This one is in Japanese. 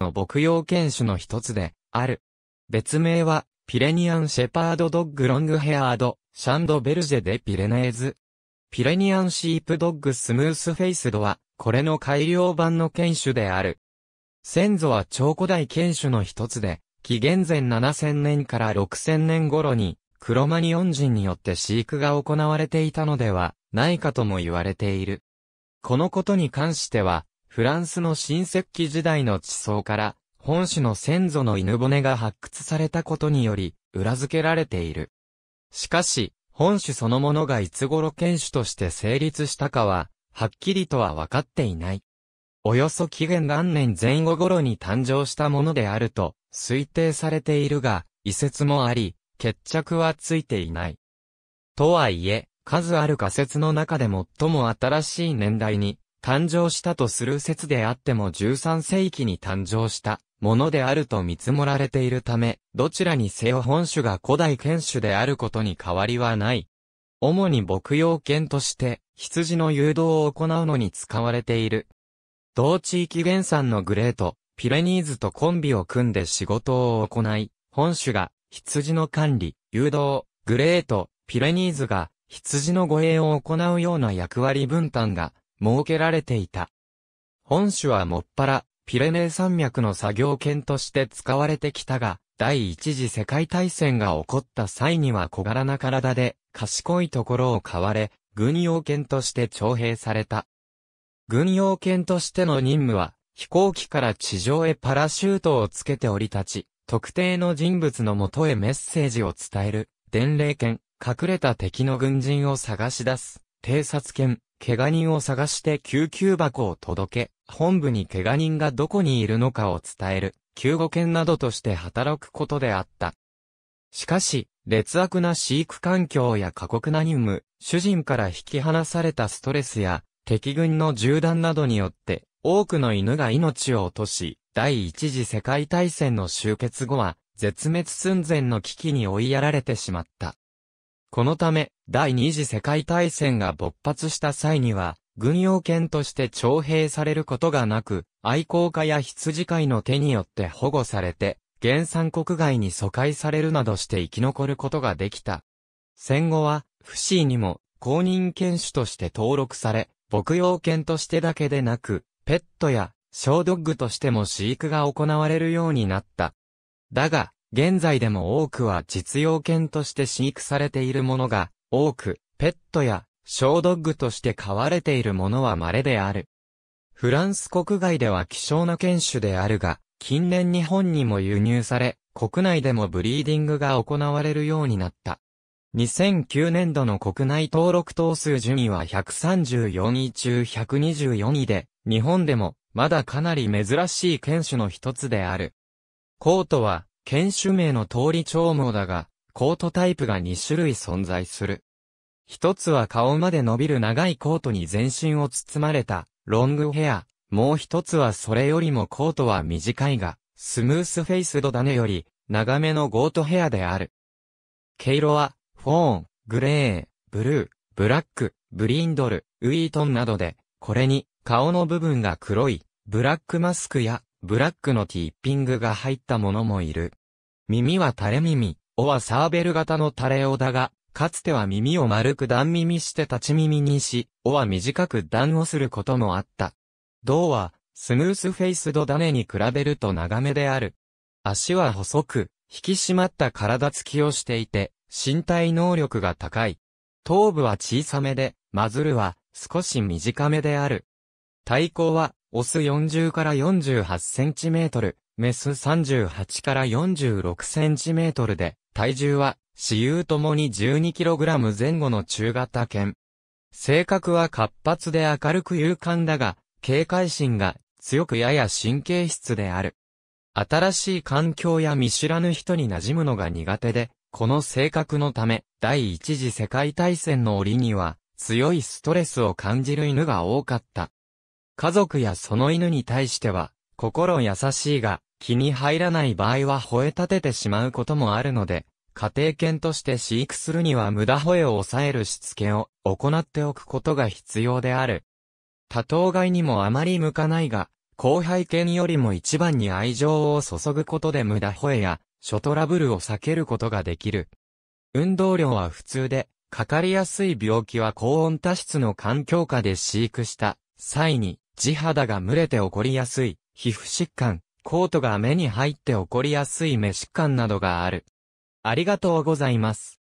の牧羊犬種の一つで、ある。別名は、ピレニアン・シェパード・ドッグ・ロング・ヘアード、シャンド・ベルジェ・デ・ピレネーズ。ピレニアン・シープ・ドッグ・スムース・フェイスドは、これの改良版の犬種である。先祖は超古代犬種の一つで、紀元前7000年から6000年頃に、クロマニオン人によって飼育が行われていたのではないかとも言われている。このことに関しては、フランスの新石器時代の地層から、本種の先祖の犬骨が発掘されたことにより、裏付けられている。しかし、本種そのものがいつ頃犬種として成立したかは、はっきりとは分かっていない。およそ紀元元年前後頃に誕生したものであると、推定されているが、遺説もあり、決着はついていない。とはいえ、数ある仮説の中で最も新しい年代に、誕生したとする説であっても13世紀に誕生したものであると見積もられているため、どちらにせよ本種が古代犬種であることに変わりはない。主に牧羊犬として、羊の誘導を行うのに使われている。同地域原産のグレート、ピレニーズとコンビを組んで仕事を行い、本種が羊の管理、誘導、グレート、ピレニーズが羊の護衛を行うような役割分担が設けられていた。本種はもっぱら、ピレネー山脈の作業犬として使われてきたが、第一次世界大戦が起こった際には小柄な体で、賢いところを買われ、軍用犬として徴兵された。軍用犬としての任務は、飛行機から地上へパラシュートをつけて降り立ち、特定の人物のもとへメッセージを伝える、伝令犬、隠れた敵の軍人を探し出す、偵察犬、怪我人を探して救急箱を届け、本部に怪我人がどこにいるのかを伝える、救護犬などとして働くことであった。しかし、劣悪な飼育環境や過酷な任務、主人から引き離されたストレスや、敵軍の銃弾などによって、多くの犬が命を落とし、第一次世界大戦の終結後は、絶滅寸前の危機に追いやられてしまった。このため、第二次世界大戦が勃発した際には、軍用犬として徴兵されることがなく、愛好家や羊飼いの手によって保護されて、原産国外に疎開されるなどして生き残ることができた。戦後は、不思議にも公認犬種として登録され、牧羊犬としてだけでなく、ペットや小ドッグとしても飼育が行われるようになった。だが、現在でも多くは実用犬として飼育されているものが多く、ペットや小ドッグとして飼われているものは稀である。フランス国外では希少な犬種であるが、近年日本にも輸入され、国内でもブリーディングが行われるようになった。2009年度の国内登録頭数順位は134位中124位で、日本でもまだかなり珍しい犬種の一つである。コートは犬種名の通り長毛だが、コートタイプが2種類存在する。一つは顔まで伸びる長いコートに全身を包まれた、ロングヘア。もう一つはそれよりもコートは短いが、スムースフェイスドだねより、長めのゴートヘアである。毛色は、フォーン、グレー、ブルー、ブラック、ブリンドル、ウィートンなどで、これに、顔の部分が黒い、ブラックマスクや、ブラックのティッピングが入ったものもいる。耳は垂れ耳、尾はサーベル型の垂れ尾だが、かつては耳を丸く段耳して立ち耳にし、尾は短く段をすることもあった。胴は、スムースフェイスドダネに比べると長めである。足は細く、引き締まった体つきをしていて、身体能力が高い。頭部は小さめで、マズルは少し短めである。体高はオス40から48センチメートル、メス38から46センチメートルで、体重は、私有ともに 12kg 前後の中型犬。性格は活発で明るく勇敢だが、警戒心が強くやや神経質である。新しい環境や見知らぬ人に馴染むのが苦手で、この性格のため、第一次世界大戦の折には、強いストレスを感じる犬が多かった。家族やその犬に対しては、心優しいが、気に入らない場合は吠え立ててしまうこともあるので、家庭犬として飼育するには無駄吠えを抑えるしつけを行っておくことが必要である。多頭飼いにもあまり向かないが、後輩犬よりも一番に愛情を注ぐことで無駄吠えや、諸トラブルを避けることができる。運動量は普通で、かかりやすい病気は高温多湿の環境下で飼育した際に地肌が蒸れて起こりやすい、皮膚疾患、コートが目に入って起こりやすい目疾患などがある。ありがとうございます。